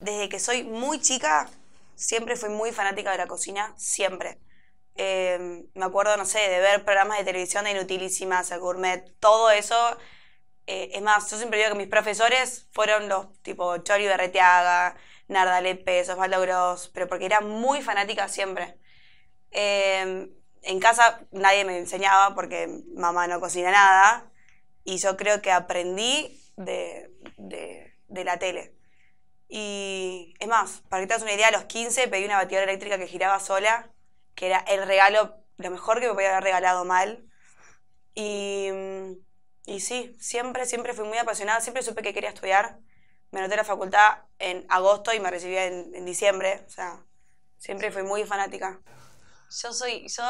Desde que soy muy chica, siempre fui muy fanática de la cocina, siempre. Em, me acuerdo, no sé, de ver programas de televisión de Inutilísimas, el Gourmet, todo eso. Eh, es más, yo siempre digo que mis profesores fueron los tipo Chori Berretiaga, Nardalepe, Osvaldo Gross, pero porque era muy fanática siempre. Em, en casa nadie me enseñaba porque mamá no cocina nada y yo creo que aprendí de, de, la tele. Y es más, para que te hagas una idea, a los 15 pedí una batidora eléctrica que giraba sola, que era el regalo, lo mejor que me podía haber regalado mal. Y, y sí, siempre, siempre fui muy apasionada, siempre supe que quería estudiar. Me anoté a la facultad en agosto y me recibí en, diciembre. O sea, siempre fui muy fanática. Yo soy, yo,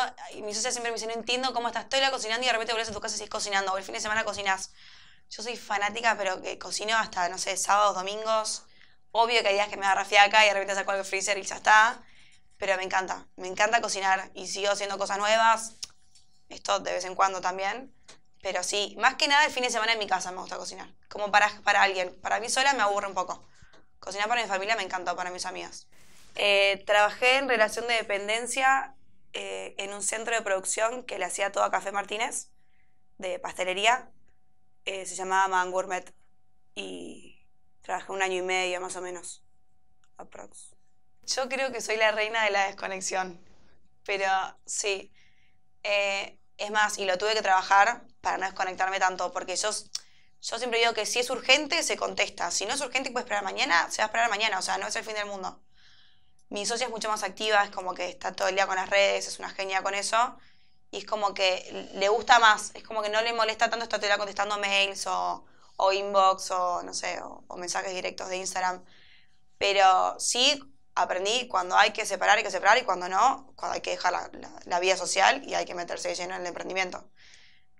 mi socia siempre me dice, no entiendo cómo estás, estoy la cocinando y de repente volvés a tu casa y sigues cocinando, o el fin de semana cocinas yo soy fanática, pero que cocino hasta, no sé, sábados, domingos. Obvio que hay días que me agarra fiaca y de repente saco freezer y ya está. Pero me encanta, me encanta cocinar y sigo haciendo cosas nuevas. Esto de vez en cuando también. Pero sí, más que nada el fin de semana en mi casa me gusta cocinar. Como para, para alguien. Para mí sola me aburre un poco. Cocinar para mi familia me encanta, para mis amigas. Eh, trabajé en relación de dependencia eh, en un centro de producción que le hacía todo a Café Martínez, de pastelería. Eh, se llamaba Man Gourmet y trabajé un año y medio más o menos. Aprox. Yo creo que soy la reina de la desconexión, pero sí. Eh, es más, y lo tuve que trabajar para no desconectarme tanto, porque yo, yo siempre digo que si es urgente, se contesta. Si no es urgente y puedes esperar mañana, se va a esperar mañana, o sea, no es el fin del mundo. Mi socia es mucho más activa, es como que está todo el día con las redes, es una genia con eso y es como que le gusta más, es como que no le molesta tanto estar contestando mails o, o, inbox o no sé, o, mensajes directos de Instagram. Pero sí aprendí cuando hay que separar, hay que separar y cuando no, cuando hay que dejar la, la, vida social y hay que meterse de lleno en el emprendimiento.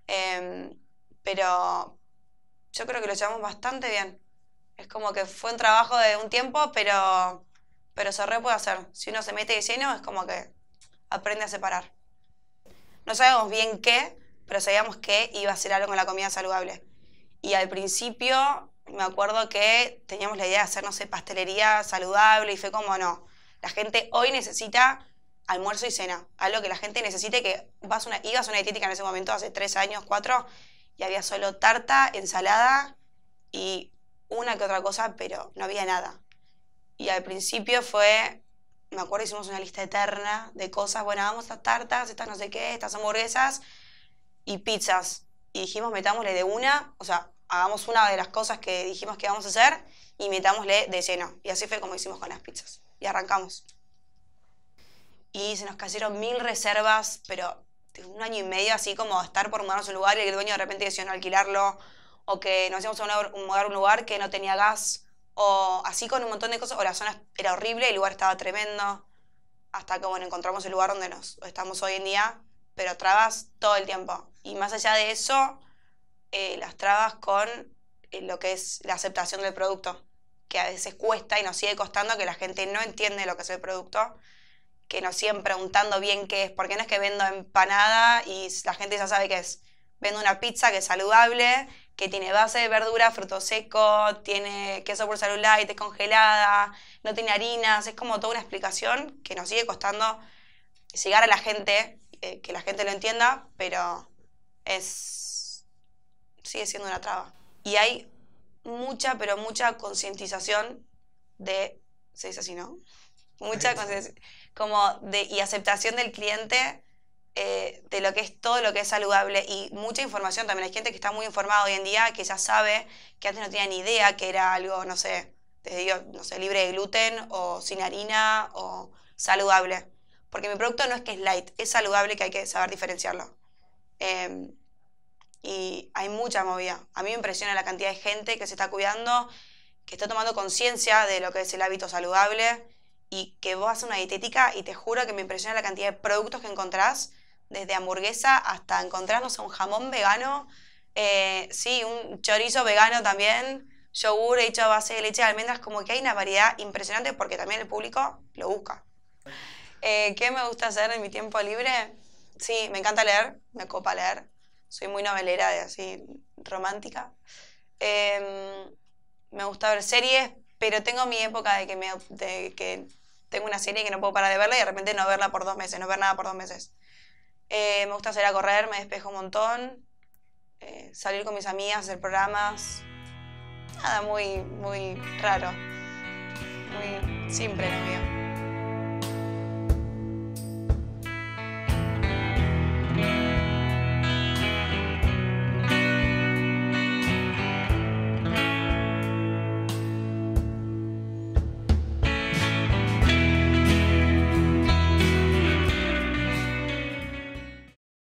Em, pero yo creo que lo llevamos bastante bien. Es como que fue un trabajo de un tiempo, pero, pero se re puede hacer. Si uno se mete de lleno, es como que aprende a separar. No sabíamos bien qué, pero sabíamos que iba a ser algo con la comida saludable. Y al principio me acuerdo que teníamos la idea de hacer, no sé, pastelería saludable y fue como, no, la gente hoy necesita almuerzo y cena, algo que la gente necesite, que vas una, ibas a una dietética en ese momento, hace tres años, cuatro, y había solo tarta, ensalada y una que otra cosa, pero no había nada. Y al principio fue me acuerdo hicimos una lista eterna de cosas, bueno, vamos a tartas, estas no sé qué, estas hamburguesas y pizzas. Y dijimos, metámosle de una, o sea, hagamos una de las cosas que dijimos que íbamos a hacer y metámosle de lleno. Y así fue como hicimos con las pizzas. Y arrancamos. Y se nos cayeron mil reservas, pero un año y medio así como estar por mudarnos a un lugar y el dueño de repente decidió no alquilarlo o que nos íbamos a mudar a un lugar que no tenía gas o así con un montón de cosas, o la zona era horrible, el lugar estaba tremendo, hasta que encontramos el lugar donde nos estamos hoy en día, pero trabas todo el tiempo. Y más allá de eso, eh, las trabas con eh, lo que es la aceptación del producto, que a veces cuesta y nos sigue costando que la gente no entiende lo que es el producto, que nos siguen preguntando bien qué es, porque no es que vendo empanada y la gente ya sabe qué es, vendo una pizza que es saludable que tiene base de verdura, fruto seco, tiene queso por celulite, es congelada, no tiene harinas, es como toda una explicación que nos sigue costando llegar a la gente, eh, que la gente lo entienda, pero es sigue siendo una traba. Y hay mucha, pero mucha concientización de, se dice así, ¿no? Mucha como de, y aceptación del cliente eh, de lo que es todo lo que es saludable y mucha información también. Hay gente que está muy informada hoy en día, que ya sabe, que antes no tenía ni idea que era algo, no sé, te digo, no sé, libre de gluten o sin harina o saludable. Porque mi producto no es que es light, es saludable que hay que saber diferenciarlo. Em, y hay mucha movida. A mí me impresiona la cantidad de gente que se está cuidando, que está tomando conciencia de lo que es el hábito saludable y que vos haces una dietética y te juro que me impresiona la cantidad de productos que encontrás desde hamburguesa hasta encontrarnos un jamón vegano, eh, sí, un chorizo vegano también, yogur hecho a base de leche de almendras, como que hay una variedad impresionante porque también el público lo busca. Eh, ¿Qué me gusta hacer en mi tiempo libre? Sí, me encanta leer, me copa leer, soy muy novelera, de así, romántica. Em, me gusta ver series, pero tengo mi época de que, de que tengo una serie que no puedo parar de verla y de repente no verla por dos meses, no ver nada por dos meses. Eh, me gusta salir a correr, me despejo un montón. Eh, salir con mis amigas, hacer programas. Nada muy, muy raro. Muy simple lo mío.